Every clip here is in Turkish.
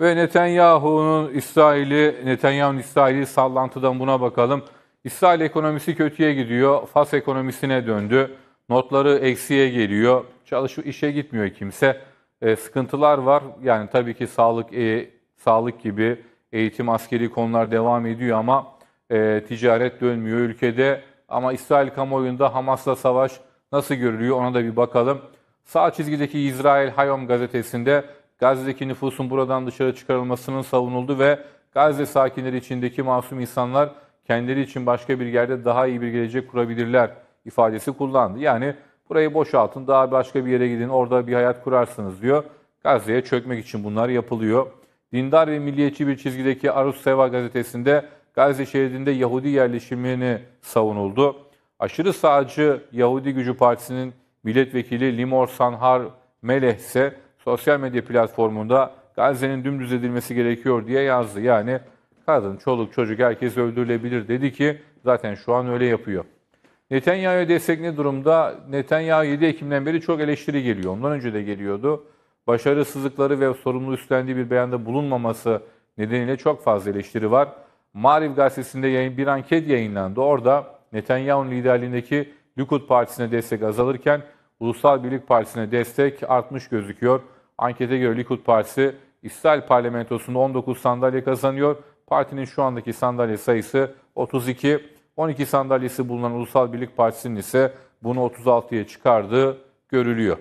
Ve Netanyahu'nun İsrail'i, Netanyahu'nun İsrail'i sallantıdan buna bakalım. İsrail ekonomisi kötüye gidiyor. Fas ekonomisine döndü. Notları eksiye geliyor. Çalışı işe gitmiyor kimse. E, sıkıntılar var. Yani tabii ki sağlık e, sağlık gibi eğitim, askeri konular devam ediyor ama e, ticaret dönmüyor ülkede. Ama İsrail kamuoyunda Hamas'la savaş nasıl görülüyor ona da bir bakalım. Sağ çizgideki İsrail Hayom gazetesinde Gazze'deki nüfusun buradan dışarı çıkarılmasının savunuldu ve Gazze sakinleri içindeki masum insanlar kendileri için başka bir yerde daha iyi bir gelecek kurabilirler ifadesi kullandı. Yani burayı boşaltın daha başka bir yere gidin orada bir hayat kurarsınız diyor. Gazze'ye çökmek için bunlar yapılıyor. Dindar ve milliyetçi bir çizgideki Arus Seva gazetesinde Gazze şehrinde Yahudi yerleşimini savunuldu. Aşırı sağcı Yahudi Gücü Partisi'nin milletvekili Limor Sanhar Meleh ise sosyal medya platformunda Gazze'nin dümdüz edilmesi gerekiyor diye yazdı. Yani kadın, çoluk, çocuk herkes öldürülebilir dedi ki zaten şu an öyle yapıyor. Netanyahu'ya destek ne durumda? Netanyahu 7 Ekim'den beri çok eleştiri geliyor. Ondan önce de geliyordu. Başarısızlıkları ve sorumlu üstlendiği bir beyanda bulunmaması nedeniyle çok fazla eleştiri var. Marif gazetesinde yayın, bir anket yayınlandı. Orada Netanyahu'nun liderliğindeki Likud Partisi'ne destek azalırken Ulusal Birlik Partisi'ne destek artmış gözüküyor. Ankete göre Likud Partisi İsrail parlamentosunda 19 sandalye kazanıyor. Partinin şu andaki sandalye sayısı 32. 12 sandalyesi bulunan Ulusal Birlik Partisi'nin ise bunu 36'ya çıkardığı görülüyor.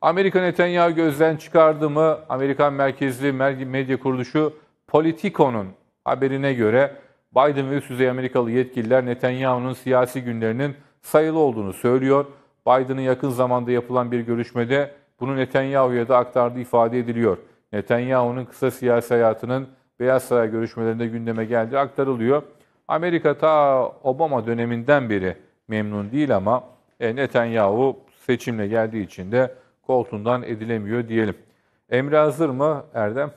Amerika Netanyahu gözden çıkardı mı? Amerikan merkezli medya kuruluşu Politico'nun haberine göre Biden ve üst düzey Amerikalı yetkililer Netanyahu'nun siyasi günlerinin sayılı olduğunu söylüyor. Biden'ın yakın zamanda yapılan bir görüşmede bunu Netanyahu'ya da aktardığı ifade ediliyor. Netanyahu'nun kısa siyasi hayatının Beyaz Saray görüşmelerinde gündeme geldiği aktarılıyor. Amerika ta Obama döneminden beri memnun değil ama e, Netanyahu seçimle geldiği için de koltuğundan edilemiyor diyelim. Emre hazır mı Erdem?